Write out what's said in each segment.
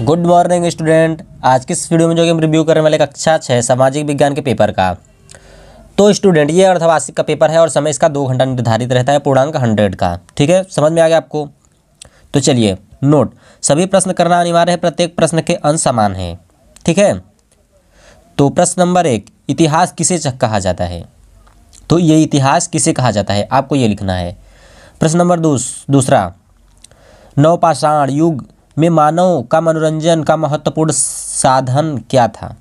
good morning student आज की इस वीडियो में जो कि हम रिव्यू करने वाले कक्षा छः सामाजिक विज्ञान के पेपर का तो स्टूडेंट ये अर्धवार्षिक का पेपर है और समय इसका दो घंटा निर्धारित रहता है पूर्णांक हंड्रेड का ठीक है समझ में आ गया आपको तो चलिए नोट सभी प्रश्न करना अनिवार्य है प्रत्येक प्रश्न के अंश समान है ठीक है तो प्रश्न नंबर एक इतिहास किसे कहा जाता है तो ये इतिहास किसे कहा जाता है आपको ये लिखना है प्रश्न नंबर दूसरा नवपाषाण युग में मानव का मनोरंजन का महत्वपूर्ण साधन क्या था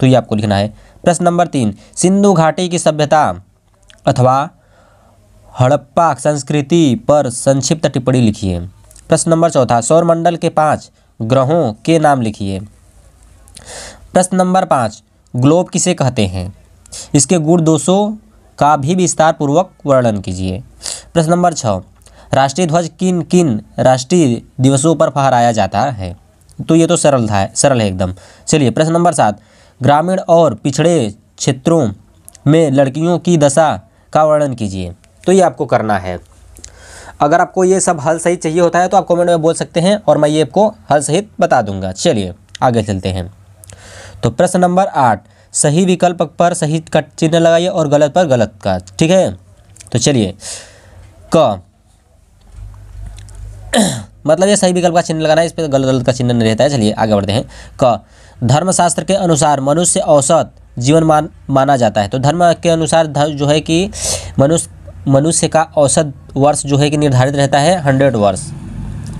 तो ये आपको लिखना है प्रश्न नंबर तीन सिंधु घाटी की सभ्यता अथवा हड़प्पा संस्कृति पर संक्षिप्त टिप्पणी लिखिए प्रश्न नंबर चौथा सौरमंडल के पांच ग्रहों के नाम लिखिए प्रश्न नंबर पाँच ग्लोब किसे कहते हैं इसके गुण दोषों का भी विस्तार पूर्वक वर्णन कीजिए प्रश्न नंबर छः राष्ट्रीय ध्वज किन किन राष्ट्रीय दिवसों पर फहराया जाता है तो ये तो सरल था सरल है एकदम चलिए प्रश्न नंबर सात ग्रामीण और पिछड़े क्षेत्रों में लड़कियों की दशा का वर्णन कीजिए तो ये आपको करना है अगर आपको ये सब हल सहित चाहिए होता है तो आप कमेंट में बोल सकते हैं और मैं ये आपको हल सहित बता दूंगा चलिए आगे चलते हैं तो प्रश्न नंबर आठ सही विकल्प पर सही का चिन्ह लगाइए और गलत पर गलत का ठीक है तो चलिए क मतलब ये सही विकल्प का चिन्ह लगाना है इस पर गलत गलत का चिन्ह नहीं रहता है चलिए आगे बढ़ते हैं क धर्मशास्त्र के अनुसार मनुष्य औसत जीवन मान माना जाता है तो धर्म के अनुसार जो है कि मनुष्य मनुष्य का औसत वर्ष जो है कि निर्धारित रहता है हंड्रेड वर्ष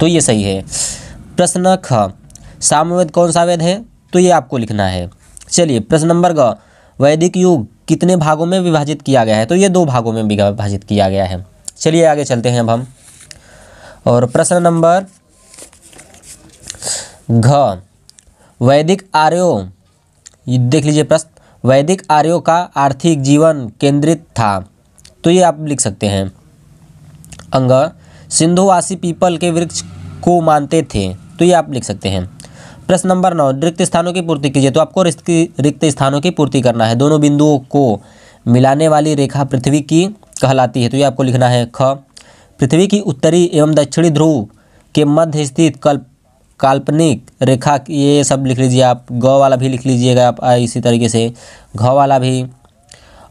तो ये सही है प्रश्न ख सामवेद कौन सा वेद है तो ये आपको लिखना है चलिए प्रश्न नंबर ग वैदिक युग कितने भागों में विभाजित किया गया है तो ये दो भागों में विभाजित किया गया है चलिए आगे चलते हैं अब हम और प्रश्न नंबर घ वैदिक आर्यो देख लीजिए प्रश्न वैदिक आर्यो का आर्थिक जीवन केंद्रित था तो ये आप लिख सकते हैं अंग सिंधुवासी पीपल के वृक्ष को मानते थे तो ये आप लिख सकते हैं प्रश्न नंबर नौ रिक्त स्थानों की पूर्ति कीजिए तो आपको रिक्त स्थानों की पूर्ति करना है दोनों बिंदुओं को मिलाने वाली रेखा पृथ्वी की कहलाती है तो ये आपको लिखना है ख पृथ्वी की उत्तरी एवं दक्षिणी ध्रुव के मध्य स्थित कल्प काल्पनिक रेखा ये सब लिख लीजिए आप ग वाला भी लिख लीजिएगा आप इसी तरीके से घ वाला भी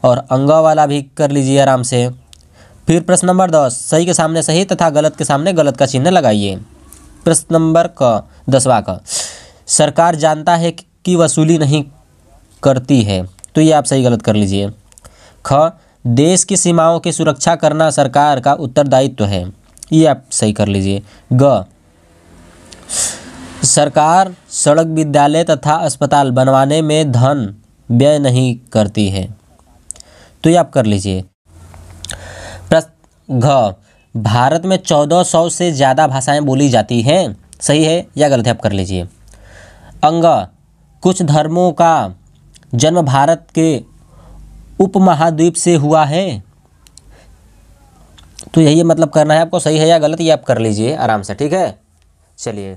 और अंग वाला भी कर लीजिए आराम से फिर प्रश्न नंबर दस सही के सामने सही तथा गलत के सामने गलत का चिन्ह लगाइए प्रश्न नंबर क दसवा का सरकार जानता है कि वसूली नहीं करती है तो ये आप सही गलत कर लीजिए ख देश की सीमाओं की सुरक्षा करना सरकार का उत्तरदायित्व है ये आप सही कर लीजिए ग सरकार सड़क विद्यालय तथा अस्पताल बनवाने में धन व्यय नहीं करती है तो ये आप कर लीजिए घ भारत में चौदह सौ से ज़्यादा भाषाएं बोली जाती हैं सही है या गलत है आप कर लीजिए अंग कुछ धर्मों का जन्म भारत के उपमहाद्वीप से हुआ है तो यही मतलब करना है आपको सही है या गलत ये आप कर लीजिए आराम से ठीक है चलिए